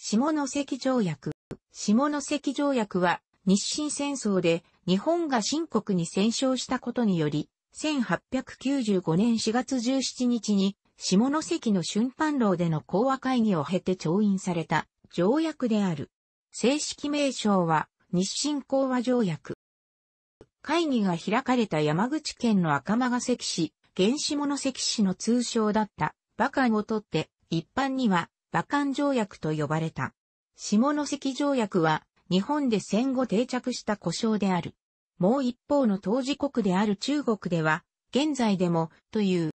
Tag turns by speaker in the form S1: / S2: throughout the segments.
S1: 下関条約。下関条約は、日清戦争で日本が新国に戦勝したことにより、1895年4月17日に、下関の春帆楼での講和会議を経て調印された条約である。正式名称は、日清講和条約。会議が開かれた山口県の赤間関市、原下関市の通称だった、馬鹿をとって、一般には、馬関条約と呼ばれた。下関条約は日本で戦後定着した故障である。もう一方の当事国である中国では、現在でも、という、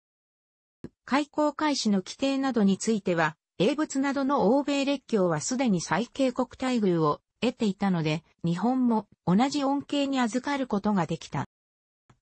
S1: 開港開始の規定などについては、英仏などの欧米列強はすでに最恵国待遇を得ていたので、日本も同じ恩恵に預かることができた。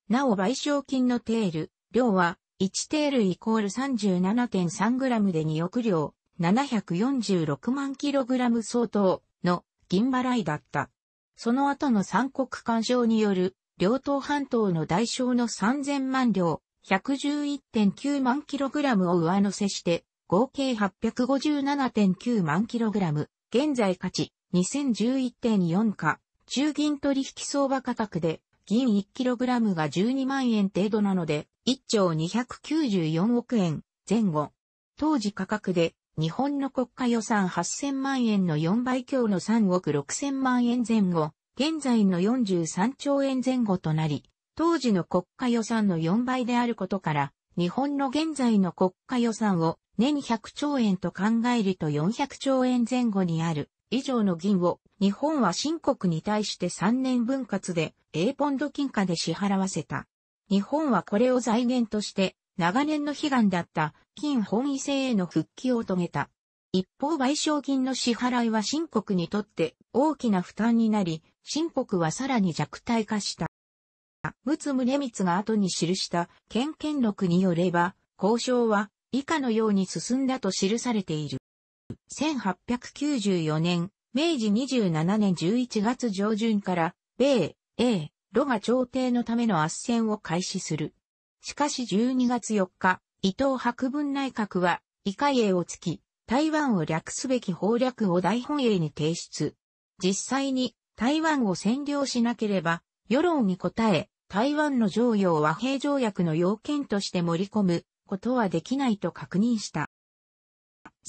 S1: なお賠償金のテール、量は、1テールイコール 37.3g で2億両、746万キログラム相当の銀払いだった。その後の三国干渉による両党半島の代償の3000万両、111.9万キログラムを上乗せして、合計857.9万キログラム、現在価値2011.4か中銀取引相場価格で、銀 1kg が12万円程度なので、1兆294億円前後。当時価格で日本の国家予算8000万円の4倍強の3億6000万円前後、現在の43兆円前後となり、当時の国家予算の4倍であることから、日本の現在の国家予算を年100兆円と考えると400兆円前後にある以上の銀を日本は新国に対して3年分割で A ポンド金貨で支払わせた。日本はこれを財源として長年の悲願だった金本位制への復帰を遂げた。一方賠償金の支払いは新国にとって大きな負担になり、新国はさらに弱体化した。陸奥宗光が後に記した権権録によれば、交渉は以下のように進んだと記されている。1894年、明治27年11月上旬から、米、英、ロが朝廷のための圧戦を開始する。しかし12月4日、伊藤博文内閣は、異海英をつき、台湾を略すべき法略を大本営に提出。実際に、台湾を占領しなければ、世論に応え、台湾の常用和平条約の要件として盛り込むことはできないと確認した。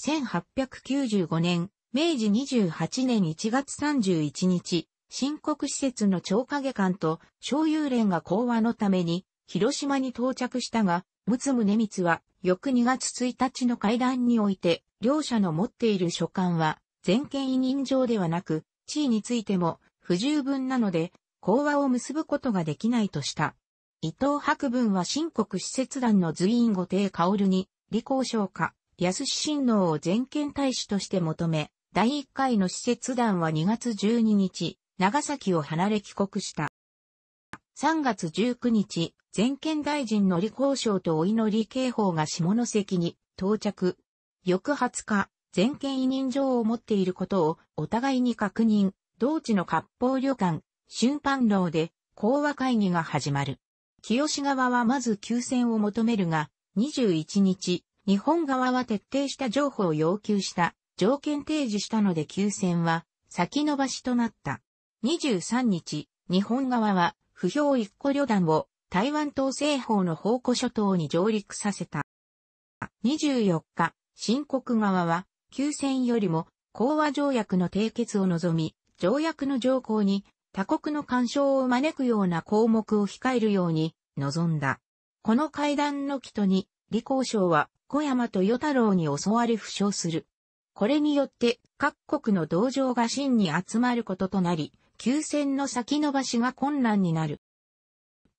S1: 1895年、明治28年1月31日、新国施設の超影間と、小遊連が講和のために、広島に到着したが、陸奥宗光は、翌2月1日の会談において、両者の持っている書簡は、全権委任状ではなく、地位についても不十分なので、講和を結ぶことができないとした。伊藤博文は新国使節団の随員御帝薫に、李光昇か、安親王を全権大使として求め、第1回の使節団は2月12日、長崎を離れ帰国した。3月19日、全県大臣のり交渉とお祈り警報が下関に到着。翌20日、全県委任状を持っていることをお互いに確認、同地の割烹旅館、春飯楼で講和会議が始まる。清側はまず休戦を求めるが、21日、日本側は徹底した情報を要求した、条件提示したので休戦は先延ばしとなった。23日、日本側は不評一個旅団を台湾東西方の宝庫諸島に上陸させた。24日、新国側は、休戦よりも、講和条約の締結を望み、条約の条項に、他国の干渉を招くような項目を控えるように、望んだ。この会談の起とに、李光省は、小山と与太郎に襲われ負傷する。これによって、各国の同情が真に集まることとなり、休戦の先延ばしが困難になる。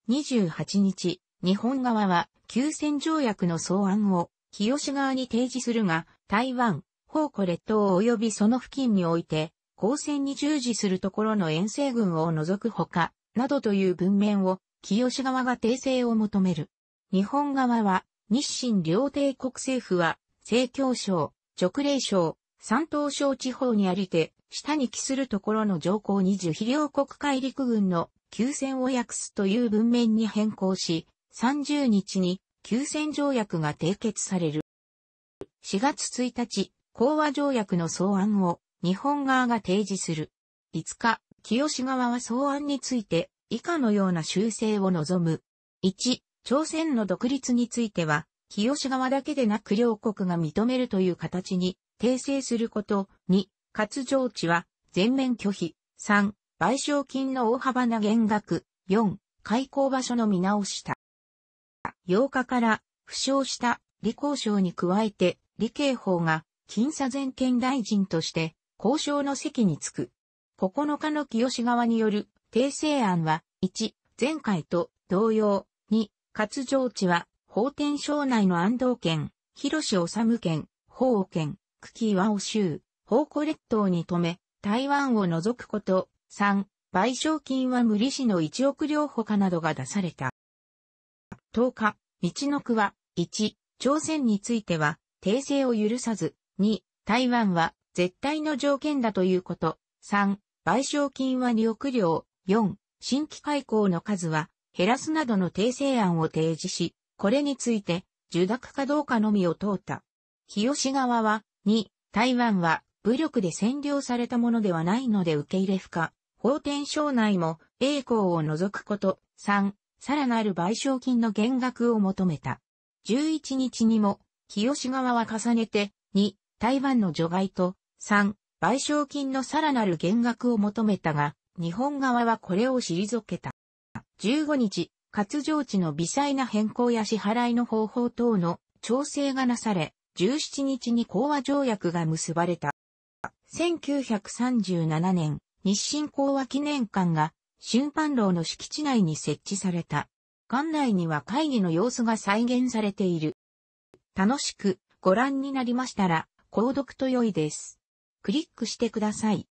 S1: 28日、日本側は休戦条約の草案を日吉側に提示するが、台湾、宝庫列島及びその付近において、交戦に従事するところの遠征軍を除くほか、などという文面を、清志側が訂正を求める。日本側は、日清両帝国政府は、西京省、直令省、山東省地方にありて、下に帰するところの上皇二十肥料国海陸軍の休戦を訳すという文面に変更し、30日に休戦条約が締結される。4月1日、講和条約の草案を日本側が提示する。5日、清志側は草案について以下のような修正を望む。1、朝鮮の独立については、清志側だけでなく両国が認めるという形に訂正すること、割上地は全面拒否。3、賠償金の大幅な減額。4、開口場所の見直した。8日から負傷した李光省に加えて李慶法が金査前権大臣として交渉の席に着く。9日の清側による訂正案は、1、前回と同様、2、割上地は、法天省内の安藤県、広志治県、法県、久喜和尾州、宝庫列島に止め、台湾を除くこと、3、賠償金は無利子の1億両ほかなどが出された。10日、道の区は、1、朝鮮については、訂正を許さず、2、台湾は、絶対の条件だということ、3、賠償金は2億両、4、新規開口の数は、減らすなどの訂正案を提示し、これについて、受諾かどうかのみを問うた。日吉側は、2、台湾は、武力で占領されたものではないので受け入れ不可。法典省内も、栄光を除くこと。3、さらなる賠償金の減額を求めた。11日にも、清側は重ねて、2、台湾の除外と、3、賠償金のさらなる減額を求めたが、日本側はこれを退けた。15日、活情地の微細な変更や支払いの方法等の調整がなされ、17日に講和条約が結ばれた。1937年、日清講和記念館が、春飯楼の敷地内に設置された。館内には会議の様子が再現されている。楽しくご覧になりましたら、購読と良いです。クリックしてください。